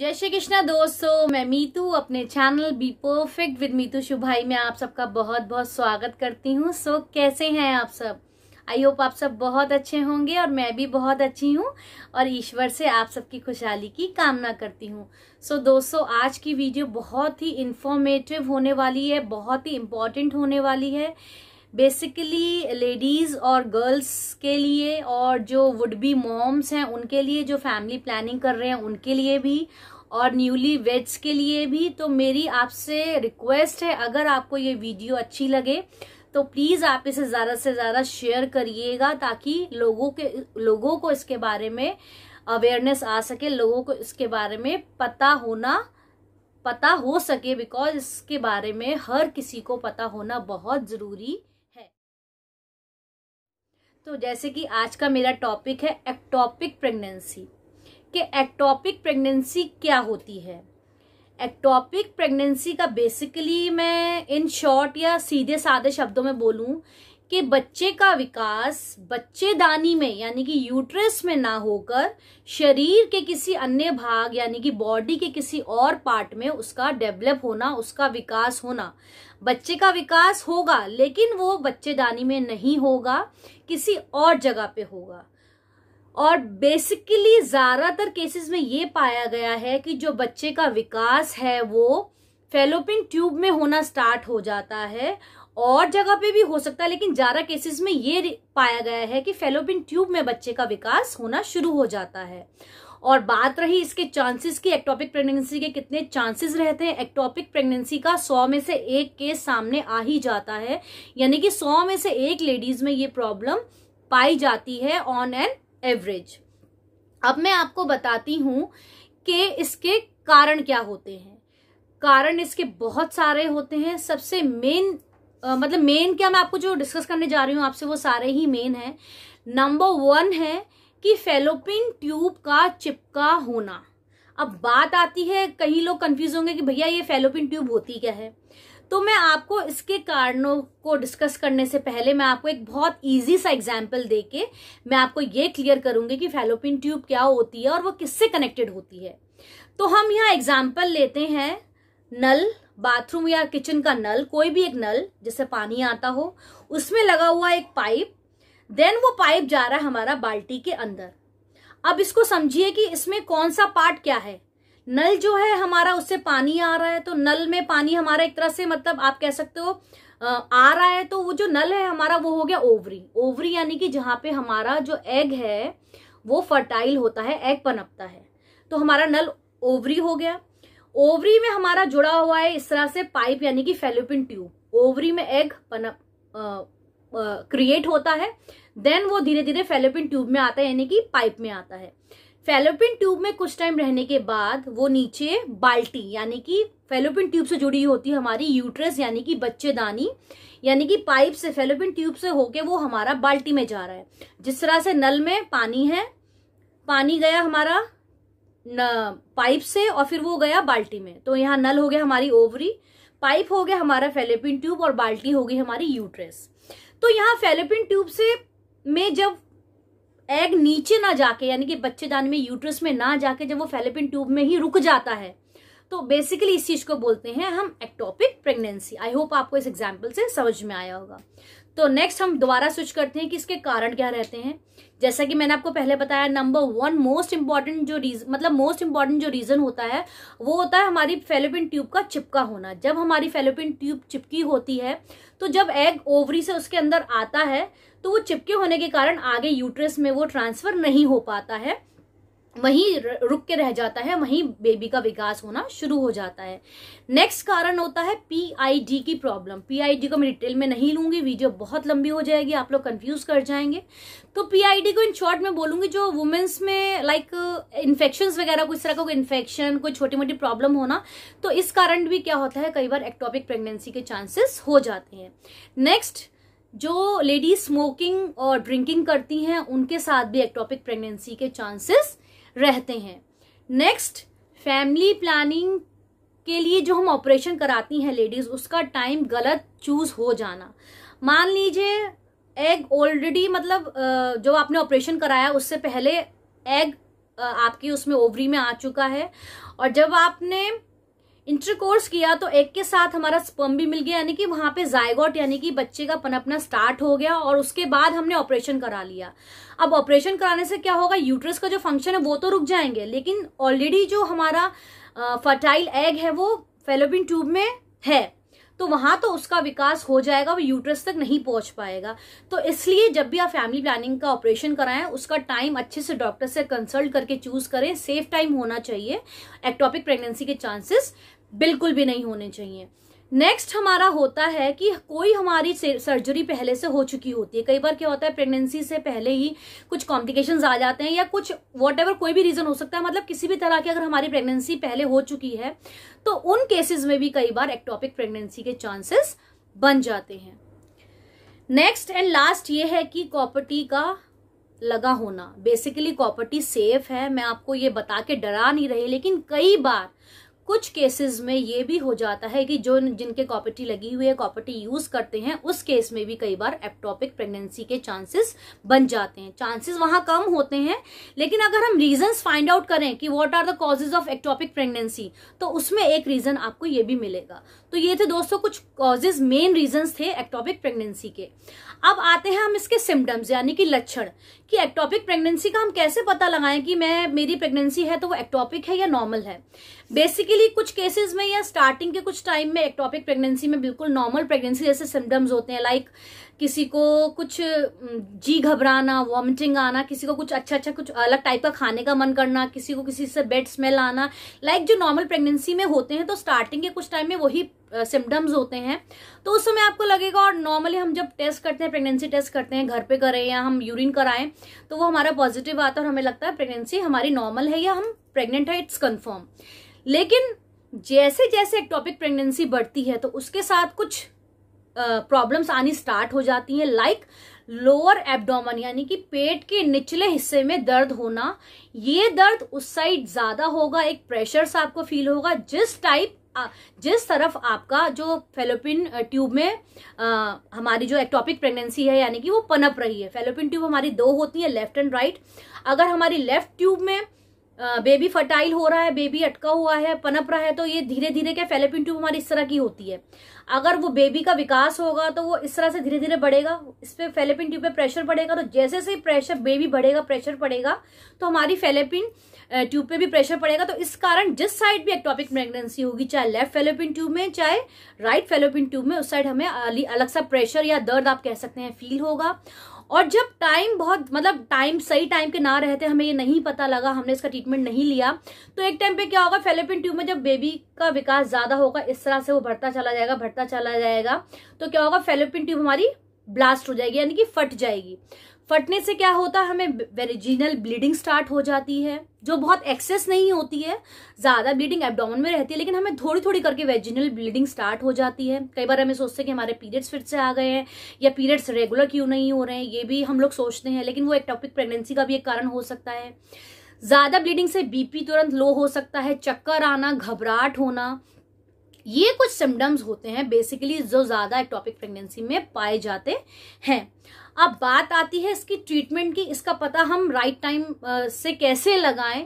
जय श्री कृष्णा दोस्तों मैं मीतू अपने channel be perfect with Meetu शुभाई में आप सबका बहुत बहुत स्वागत करती हूँ सो so, कैसे हैं आप सब आई होप आप सब बहुत अच्छे होंगे और मैं भी बहुत अच्छी हूँ और ईश्वर से आप सबकी खुशहाली की कामना करती हूँ सो so, दोस्तों आज की वीडियो बहुत ही इन्फॉर्मेटिव होने वाली है बहुत ही इम्पॉर्टेंट होने वाली है बेसिकली लेडीज़ और गर्ल्स के लिए और जो वुड बी मॉम्स हैं उनके लिए जो फैमिली प्लानिंग कर रहे हैं उनके लिए भी और न्यूली वेड्स के लिए भी तो मेरी आपसे रिक्वेस्ट है अगर आपको ये वीडियो अच्छी लगे तो प्लीज़ आप इसे ज़्यादा से ज़्यादा शेयर करिएगा ताकि लोगों के लोगों को इसके बारे में अवेयरनेस आ सके लोगों को इसके बारे में पता होना पता हो सके बिकॉज इसके बारे में हर किसी को पता होना बहुत ज़रूरी तो जैसे कि आज का मेरा टॉपिक है एक्टॉपिक प्रेगनेंसी कि एक्टॉपिक प्रेगनेंसी क्या होती है एक्टॉपिक प्रेगनेंसी का बेसिकली मैं इन शॉर्ट या सीधे साधे शब्दों में बोलूँ कि बच्चे का विकास बच्चेदानी में यानी कि यूट्रस में ना होकर शरीर के किसी अन्य भाग यानी कि बॉडी के किसी और पार्ट में उसका डेवलप होना उसका विकास होना बच्चे का विकास होगा लेकिन वो बच्चेदानी में नहीं होगा किसी और जगह पे होगा और बेसिकली ज़्यादातर केसेस में ये पाया गया है कि जो बच्चे का विकास है वो फेलोपिन ट्यूब में होना स्टार्ट हो जाता है और जगह पे भी हो सकता है लेकिन ज्यादा केसेस में ये पाया गया है कि फेलोपिन ट्यूब में बच्चे का विकास होना शुरू हो जाता है और बात रही इसके चांसेस की एक्टोपिक प्रेगनेंसी के कितने चांसेस रहते हैं एक्टोपिक प्रेगनेंसी का सौ में से एक केस सामने आ ही जाता है यानी कि सौ में से एक लेडीज में ये प्रॉब्लम पाई जाती है ऑन एन एवरेज अब मैं आपको बताती हूं कि इसके कारण क्या होते हैं कारण इसके बहुत सारे होते हैं सबसे मेन आ, मतलब मेन क्या मैं आपको जो डिस्कस करने जा रही हूँ आपसे वो सारे ही मेन है नंबर वन है कि फेलोपिन ट्यूब का चिपका होना अब बात आती है कई लोग कंफ्यूज होंगे कि भैया ये फेलोपिन ट्यूब होती क्या है तो मैं आपको इसके कारणों को डिस्कस करने से पहले मैं आपको एक बहुत इजी सा एग्जाम्पल देके मैं आपको ये क्लियर करूंगी कि फेलोपिन ट्यूब क्या होती है और वो किससे कनेक्टेड होती है तो हम यहाँ एग्जाम्पल लेते हैं नल बाथरूम या किचन का नल कोई भी एक नल जिससे पानी आता हो उसमें लगा हुआ एक पाइप देन वो पाइप जा रहा है हमारा बाल्टी के अंदर अब इसको समझिए कि इसमें कौन सा पार्ट क्या है नल जो है हमारा उससे पानी आ रहा है तो नल में पानी हमारा एक तरह से मतलब आप कह सकते हो आ रहा है तो वो जो नल है हमारा वो हो गया ओवरी ओवरी यानी कि जहां पे हमारा जो एग है वो फर्टाइल होता है एग पनपता है तो हमारा नल ओवरी हो गया ओवरी में हमारा जुड़ा हुआ है इस तरह से पाइप यानी कि फेलोपिन ट्यूब ओवरी में एग पनप क्रिएट होता है देन वो धीरे धीरे फेलोपिन ट्यूब में आता है यानी कि पाइप में आता है फेलोपिन ट्यूब में कुछ टाइम रहने के बाद वो नीचे बाल्टी यानी कि फेलोपिन ट्यूब से जुड़ी होती है हमारी यूट्रस यानी कि बच्चेदानी यानी कि पाइप से फेलोपिन ट्यूब से होके वो हमारा बाल्टी में जा रहा है जिस तरह से नल में पानी है पानी गया हमारा पाइप से और फिर वो गया बाल्टी में तो यहाँ नल हो गया हमारी ओवरी पाइप हो गया हमारा फेलेपिन ट्यूब और बाल्टी होगी हमारी यूट्रेस तो यहाँ फेलेपिन ट्यूब से में जब एग नीचे ना जाके यानी कि बच्चे दान में यूट्रस में ना जाके जब वो फेलेपिन ट्यूब में ही रुक जाता है तो बेसिकली इस चीज को बोलते हैं हम एक्टोपिक प्रेगनेंसी आई होप आपको इस एग्जाम्पल से समझ में आया होगा तो नेक्स्ट हम दोबारा स्विच करते हैं कि इसके कारण क्या रहते हैं जैसा कि मैंने आपको पहले बताया नंबर वन मोस्ट इंपॉर्टेंट जो रीजन मतलब मोस्ट इंपॉर्टेंट जो रीजन होता है वो होता है हमारी फेलोपिन ट्यूब का चिपका होना जब हमारी फेलोपिन ट्यूब चिपकी होती है तो जब एग ओवरी से उसके अंदर आता है तो वो चिपके होने के कारण आगे यूट्रस में वो ट्रांसफर नहीं हो पाता है वहीं रुक के रह जाता है वहीं बेबी का विकास होना शुरू हो जाता है नेक्स्ट कारण होता है पीआईडी की प्रॉब्लम पीआईडी को मैं डिटेल में नहीं लूंगी वीडियो बहुत लंबी हो जाएगी आप लोग कंफ्यूज कर जाएंगे तो पीआईडी को इन शॉर्ट में बोलूंगी जो वुमेन्स में लाइक इन्फेक्शन वगैरह कुछ तरह का इन्फेक्शन कोई छोटी मोटी प्रॉब्लम होना तो इस कारण भी क्या होता है कई बार एक्टोपिक प्रेगनेंसी के चांसेस हो जाते हैं नेक्स्ट जो लेडीज स्मोकिंग और ड्रिंकिंग करती हैं उनके साथ भी एक्टोपिक प्रेगनेंसी के चांसेस रहते हैं नेक्स्ट फैमिली प्लानिंग के लिए जो हम ऑपरेशन कराती हैं लेडीज़ उसका टाइम गलत चूज़ हो जाना मान लीजिए एग ऑलरेडी मतलब जो आपने ऑपरेशन कराया उससे पहले एग आपकी उसमें ओवरी में आ चुका है और जब आपने इंटरकोर्स किया तो एक के साथ हमारा स्पम भी मिल गया यानी कि वहां पे जायगोट यानी कि बच्चे का पनपना स्टार्ट हो गया और उसके बाद हमने ऑपरेशन करा लिया अब ऑपरेशन कराने से क्या होगा यूट्रस का जो फंक्शन है वो तो रुक जाएंगे लेकिन ऑलरेडी जो हमारा फर्टाइल एग है वो फेलोबिन ट्यूब में है तो वहां तो उसका विकास हो जाएगा वो यूट्रस तक नहीं पहुंच पाएगा तो इसलिए जब भी आप फैमिली प्लानिंग का ऑपरेशन कराएं उसका टाइम अच्छे से डॉक्टर से कंसल्ट करके चूज करें सेफ टाइम होना चाहिए एक्टॉपिक प्रेगनेंसी के चांसेस बिल्कुल भी नहीं होने चाहिए नेक्स्ट हमारा होता है कि कोई हमारी सर्जरी पहले से हो चुकी होती है कई बार क्या होता है प्रेगनेंसी से पहले ही कुछ कॉम्प्लिकेशंस आ जाते हैं या कुछ वॉट कोई भी रीजन हो सकता है मतलब किसी भी तरह की अगर हमारी प्रेगनेंसी पहले हो चुकी है तो उन केसेस में भी कई बार एक्टॉपिक प्रेगनेंसी के चांसेस बन जाते हैं नेक्स्ट एंड लास्ट ये है कि कॉपर्टी का लगा होना बेसिकली कॉपर्टी सेफ है मैं आपको ये बता के डरा नहीं रही लेकिन कई बार कुछ केसेस में ये भी हो जाता है कि जो जिनके कॉपर्टी लगी हुई है कॉपर्टी यूज करते हैं उस केस में भी कई बार एप्टोपिक प्रेगनेंसी के चांसेस बन जाते हैं चांसेस वहां कम होते हैं लेकिन अगर हम रीजंस फाइंड आउट करें कि what are the causes of ectopic pregnancy तो उसमें एक रीजन आपको ये भी मिलेगा तो ये थे दोस्तों कुछ कॉजेज मेन रीजन थे एक्टोपिक प्रेगनेंसी के अब आते हैं हम इसके सिम्टम्स यानी कि लक्षण कि एक्टोपिक प्रेगनेंसी का हम कैसे पता लगाएं कि मैं मेरी प्रेगनेंसी है तो वो एक्टोपिक है या नॉर्मल है बेसिकली कुछ केसेस में या स्टार्टिंग के कुछ टाइम में एक्टॉपिक प्रेगनेंसी में बिल्कुल नॉर्मल प्रेगनेंसी जैसे सिम्टम्स होते हैं लाइक किसी को कुछ जी घबराना वॉमिटिंग आना किसी को कुछ अच्छा अच्छा कुछ अलग टाइप का खाने का मन करना किसी को किसी से बेड स्मेल आना लाइक जो नॉर्मल प्रेगनेंसी में होते हैं तो स्टार्टिंग के कुछ टाइम में वही सिम्टम्स होते हैं तो उस समय आपको लगेगा और नॉर्मली हम जब टेस्ट करते हैं प्रेगनेंसी टेस्ट करते हैं घर पे करें या हम यूरिन कराएं तो वो हमारा पॉजिटिव आता है और हमें लगता है प्रेगनेंसी हमारी नॉर्मल है या हम प्रेगनेंट है इट्स कन्फर्म लेकिन जैसे जैसे एक्टोपिक प्रेगनेंसी बढ़ती है तो उसके साथ कुछ प्रॉब्लम्स आनी स्टार्ट हो जाती हैं लाइक लोअर एब्डोमन यानी कि पेट के निचले हिस्से में दर्द होना ये दर्द उस साइड ज्यादा होगा एक प्रेशर सा आपको फील होगा जिस टाइप जिस तरफ आपका जो फेलोपिन ट्यूब में आ, हमारी जो एक्टोपिक प्रेगनेंसी है यानी कि वो पनप रही है फेलोपिन ट्यूब हमारी दो होती है लेफ्ट एंड राइट अगर हमारी लेफ्ट ट्यूब में बेबी फर्टाइल हो रहा है बेबी अटका हुआ है पनप रहा है तो ये धीरे धीरे क्या फेलेपिन ट्यूब हमारी इस तरह की होती है अगर वो बेबी का विकास होगा तो वो इस तरह से धीरे धीरे बढ़ेगा इस पर फेलेपिन ट्यूब पे प्रेशर पड़ेगा तो जैसे जैसे प्रेशर बेबी बढ़ेगा प्रेशर पड़ेगा तो हमारी फेलेपिन ट्यूब पे भी प्रेशर पड़ेगा तो इस कारण जिस साइड भी एक्टॉपिक प्रेगनेंसी होगी चाहे लेफ्ट फेलोपिन ट्यूब में चाहे राइट फेलोपिन ट्यूब में उस साइड हमें अलग सा प्रेशर या दर्द आप कह सकते हैं फील होगा और जब टाइम बहुत मतलब टाइम सही टाइम के ना रहते हमें ये नहीं पता लगा हमने इसका ट्रीटमेंट नहीं लिया तो एक टाइम पे क्या होगा फेलेपिन ट्यूब में जब बेबी का विकास ज़्यादा होगा इस तरह से वो बढ़ता चला जाएगा बढ़ता चला जाएगा तो क्या होगा फेलेपिन ट्यूब हमारी ब्लास्ट हो जाएगी यानी कि फट जाएगी फटने से क्या होता है हमें वेरिजिनल ब्लीडिंग स्टार्ट हो जाती है जो बहुत एक्सेस नहीं होती है ज़्यादा ब्लीडिंग एबडोमन में रहती है लेकिन हमें थोड़ी थोड़ी करके वेजिनल ब्लीडिंग स्टार्ट हो जाती है कई बार हमें सोचते हैं कि हमारे पीरियड्स फिर से आ गए हैं या पीरियड्स रेगुलर क्यों नहीं हो रहे हैं ये भी हम लोग सोचते हैं लेकिन वो एक टॉपिक प्रेगनेंसी का भी एक कारण हो सकता है ज़्यादा ब्लीडिंग से बीपी तुरंत लो हो सकता है चक्कर आना घबराहट होना ये कुछ सिम्टम्स होते हैं बेसिकली जो ज़्यादा एटॉपिक प्रेगनेंसी में पाए जाते हैं अब बात आती है इसकी ट्रीटमेंट की इसका पता हम राइट टाइम से कैसे लगाएं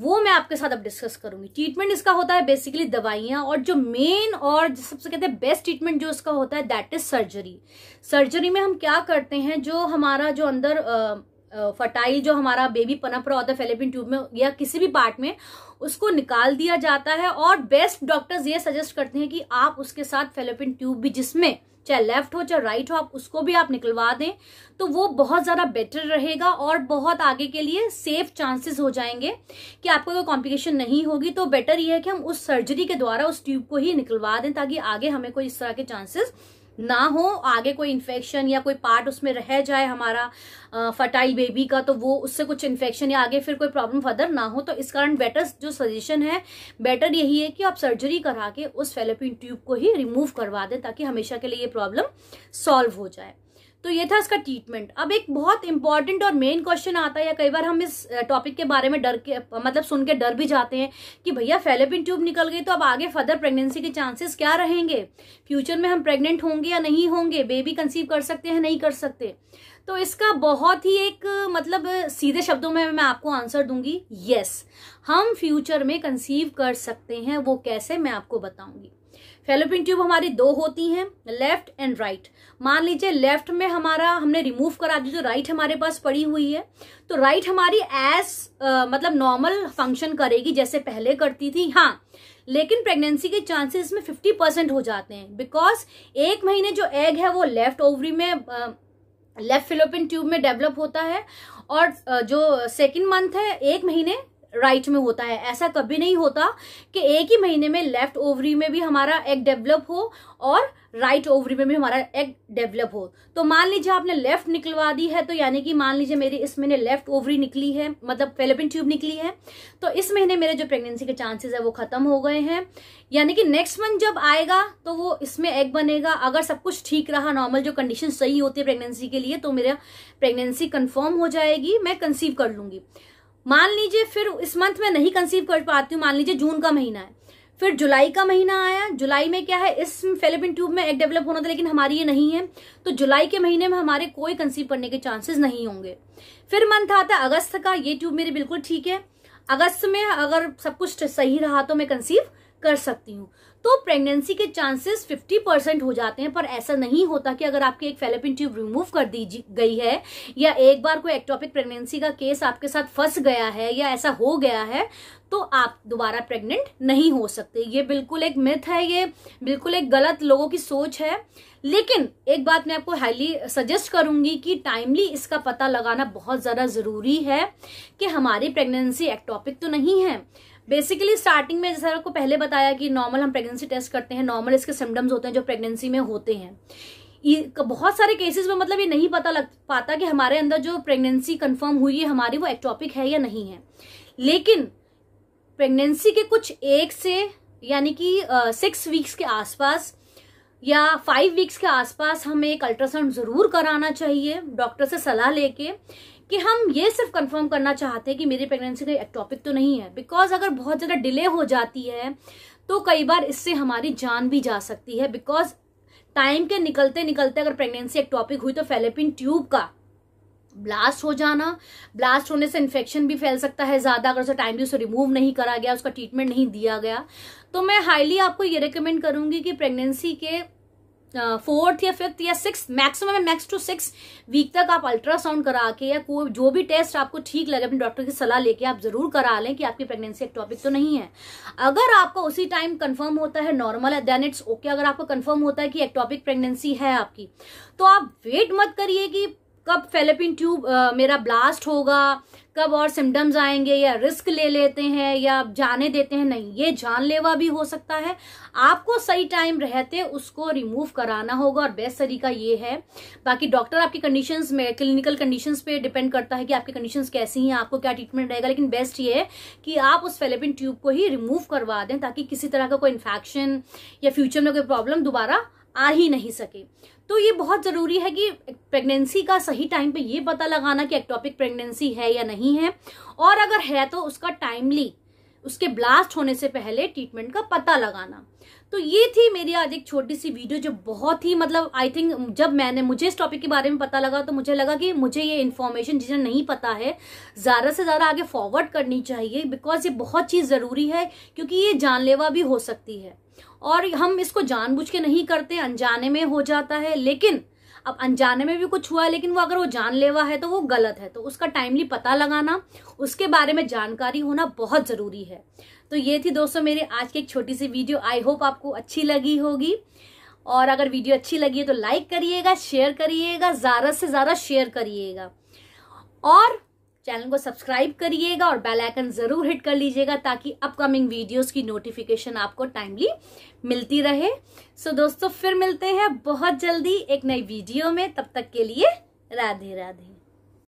वो मैं आपके साथ अब डिस्कस करूंगी ट्रीटमेंट इसका होता है बेसिकली दवाइयाँ और जो मेन और सबसे कहते हैं बेस्ट ट्रीटमेंट जो इसका होता है दैट इज सर्जरी सर्जरी में हम क्या करते हैं जो हमारा जो अंदर फर्टाइल जो हमारा बेबी पनप रहा होता है फेलेपिन ट्यूब में या किसी भी पार्ट में उसको निकाल दिया जाता है और बेस्ट डॉक्टर्स ये सजेस्ट करते हैं कि आप उसके साथ फेलेपिन ट्यूब भी जिसमें चाहे लेफ्ट हो चाहे राइट हो आप उसको भी आप निकलवा दें तो वो बहुत ज़्यादा बेटर रहेगा और बहुत आगे के लिए सेफ चांसेस हो जाएंगे कि आपको कोई कॉम्प्लिकेशन नहीं होगी तो बेटर ये है कि हम उस सर्जरी के द्वारा उस ट्यूब को ही निकलवा दें ताकि आगे हमें कोई इस तरह के चांसेस ना हो आगे कोई इन्फेक्शन या कोई पार्ट उसमें रह जाए हमारा फर्टाइल बेबी का तो वो उससे कुछ इन्फेक्शन या आगे फिर कोई प्रॉब्लम फर्दर ना हो तो इस कारण बेटर जो सजेशन है बेटर यही है कि आप सर्जरी करा के उस फेलोपिन ट्यूब को ही रिमूव करवा दें ताकि हमेशा के लिए ये प्रॉब्लम सॉल्व हो जाए तो ये था इसका ट्रीटमेंट अब एक बहुत इंपॉर्टेंट और मेन क्वेश्चन आता है या कई बार हम इस टॉपिक के बारे में डर के मतलब सुन के डर भी जाते हैं कि भैया फेलेपिन ट्यूब निकल गई तो अब आगे फर्दर प्रेगनेंसी के चांसेस क्या रहेंगे फ्यूचर में हम प्रेग्नेंट होंगे या नहीं होंगे बेबी कंसीव कर सकते हैं नहीं कर सकते तो इसका बहुत ही एक मतलब सीधे शब्दों में मैं आपको आंसर दूंगी यस हम फ्यूचर में कंसीव कर सकते हैं वो कैसे मैं आपको बताऊंगी फेलोपिन ट्यूब हमारी दो होती हैं लेफ्ट एंड राइट मान लीजिए लेफ्ट में हमारा हमने रिमूव करा दी तो राइट हमारे पास पड़ी हुई है तो राइट हमारी एस मतलब नॉर्मल फंक्शन करेगी जैसे पहले करती थी हाँ लेकिन प्रेगनेंसी के चांसेस में फिफ्टी परसेंट हो जाते हैं बिकॉज एक महीने जो एग है वो लेफ्ट ओवरी में लेफ्ट फिलोपिन ट्यूब में डेवलप होता है और जो सेकेंड मंथ है एक महीने राइट में होता है ऐसा कभी नहीं होता कि एक ही महीने में लेफ्ट ओवरी में भी हमारा एग डेवलप हो और राइट right ओवरी में भी हमारा एग डेवलप हो तो मान लीजिए आपने लेफ्ट निकलवा दी है तो यानी कि मान लीजिए मेरी इस महीने लेफ्ट ओवरी निकली है मतलब फेलोपिन ट्यूब निकली है तो इस महीने मेरे जो प्रेगनेंसी के चांसेस है वो खत्म हो गए हैं यानी कि नेक्स्ट मंथ जब आएगा तो वो इसमें एग बनेगा अगर सब कुछ ठीक रहा नॉर्मल जो कंडीशन सही होती है प्रेगनेंसी के लिए तो मेरा प्रेगनेंसी कन्फर्म हो जाएगी मैं कंसीव कर लूंगी मान लीजिए फिर इस मंथ में नहीं कंसीव कर पाती हूँ मान लीजिए जून का महीना है फिर जुलाई का महीना आया जुलाई में क्या है इस फेलिपिन ट्यूब में एक डेवलप होना था लेकिन हमारी ये नहीं है तो जुलाई के महीने में हमारे कोई कंसीव करने के चांसेस नहीं होंगे फिर मंथ आता अगस्त का ये ट्यूब मेरी बिल्कुल ठीक है अगस्त में अगर सब कुछ सही रहा तो मैं कंसीव कर सकती हूँ तो प्रेगनेंसी के चांसेस 50 परसेंट हो जाते हैं पर ऐसा नहीं होता कि अगर आपकी एक फेलेपिन ट्यूब रिमूव कर दी गई है या एक बार कोई एक्टॉपिक प्रेगनेंसी का केस आपके साथ फंस गया है या ऐसा हो गया है तो आप दोबारा प्रेग्नेंट नहीं हो सकते ये बिल्कुल एक मिथ है ये बिल्कुल एक गलत लोगों की सोच है लेकिन एक बात मैं आपको हाईली सजेस्ट करूंगी कि टाइमली इसका पता लगाना बहुत ज़्यादा ज़रूरी है कि हमारी प्रेगनेंसी एक्टॉपिक तो नहीं है बेसिकली स्टार्टिंग में जैसा आपको पहले बताया कि नॉर्मल हम प्रेगनेंसी टेस्ट करते हैं नॉर्मल इसके सिम्टम्स होते हैं जो प्रेगनेंसी में होते हैं बहुत सारे केसेस में मतलब ये नहीं पता लग पाता कि हमारे अंदर जो प्रेगनेंसी कंफर्म हुई है हमारी वो एक्टॉपिक है या नहीं है लेकिन प्रेगनेंसी के कुछ एक से यानी कि सिक्स वीक्स के आसपास या फाइव वीक्स के आसपास हमें एक अल्ट्रासाउंड ज़रूर कराना चाहिए डॉक्टर से सलाह लेके कि हम ये सिर्फ कंफर्म करना चाहते हैं कि मेरी प्रेगनेंसी का एक्टॉपिक तो नहीं है बिकॉज अगर बहुत ज़्यादा डिले हो जाती है तो कई बार इससे हमारी जान भी जा सकती है बिकॉज टाइम के निकलते निकलते अगर प्रेगनेंसी एक्टॉपिक हुई तो फेलेपिन ट्यूब का ब्लास्ट हो जाना ब्लास्ट होने से इन्फेक्शन भी फैल सकता है ज़्यादा अगर उसे टाइमली उसे रिमूव नहीं करा गया उसका ट्रीटमेंट नहीं दिया गया तो मैं हाईली आपको ये रिकमेंड करूँगी कि प्रेगनेंसी के फोर्थ या फिफ्थ या six maximum max two six week तक आप अल्ट्रासाउंड करा के या कोई जो भी टेस्ट आपको ठीक लगे अपने डॉक्टर की सलाह लेके आप जरूर करा लें कि आपकी प्रेगनेंसी टॉपिक तो नहीं है अगर आपका उसी टाइम कंफर्म होता है नॉर्मल है देन इट्स ओके अगर आपको कंफर्म होता है कि टॉपिक प्रेगनेंसी है आपकी तो आप वेट मत करिए कि कब फेलेपिन ट्यूब आ, मेरा ब्लास्ट होगा कब और सिम्टम्स आएंगे या रिस्क ले लेते हैं या जाने देते हैं नहीं ये जानलेवा भी हो सकता है आपको सही टाइम रहते उसको रिमूव कराना होगा और बेस्ट तरीका ये है बाकी डॉक्टर आपकी कंडीशन में क्लिनिकल कंडीशन पे डिपेंड करता है कि आपकी कंडीशन कैसी हैं आपको क्या ट्रीटमेंट रहेगा लेकिन बेस्ट ये है कि आप उस फेलेपिन ट्यूब को ही रिमूव करवा दें ताकि किसी तरह का कोई इन्फेक्शन या फ्यूचर में कोई प्रॉब्लम दोबारा आ ही नहीं सके तो ये बहुत ज़रूरी है कि प्रेगनेंसी का सही टाइम पे ये पता लगाना कि एक्टॉपिक प्रेगनेंसी है या नहीं है और अगर है तो उसका टाइमली उसके ब्लास्ट होने से पहले ट्रीटमेंट का पता लगाना तो ये थी मेरी आज एक छोटी सी वीडियो जो बहुत ही मतलब आई थिंक जब मैंने मुझे इस टॉपिक के बारे में पता लगा तो मुझे लगा कि मुझे ये इन्फॉर्मेशन जिन्हें नहीं पता है ज़्यादा से ज़्यादा आगे फॉरवर्ड करनी चाहिए बिकॉज ये बहुत चीज़ ज़रूरी है क्योंकि ये जानलेवा भी हो सकती है और हम इसको जानबूझ के नहीं करते अनजाने में हो जाता है लेकिन अब अनजाने में भी कुछ हुआ है लेकिन वो अगर वो जानलेवा है तो वो गलत है तो उसका टाइमली पता लगाना उसके बारे में जानकारी होना बहुत ज़रूरी है तो ये थी दोस्तों मेरे आज की एक छोटी सी वीडियो आई होप आपको अच्छी लगी होगी और अगर वीडियो अच्छी लगी है तो लाइक करिएगा शेयर करिएगा ज़्यादा से ज़्यादा शेयर करिएगा और चैनल को सब्सक्राइब करिएगा और बेल आइकन ज़रूर हिट कर लीजिएगा ताकि अपकमिंग वीडियोस की नोटिफिकेशन आपको टाइमली मिलती रहे सो so, दोस्तों फिर मिलते हैं बहुत जल्दी एक नई वीडियो में तब तक के लिए राधे राधे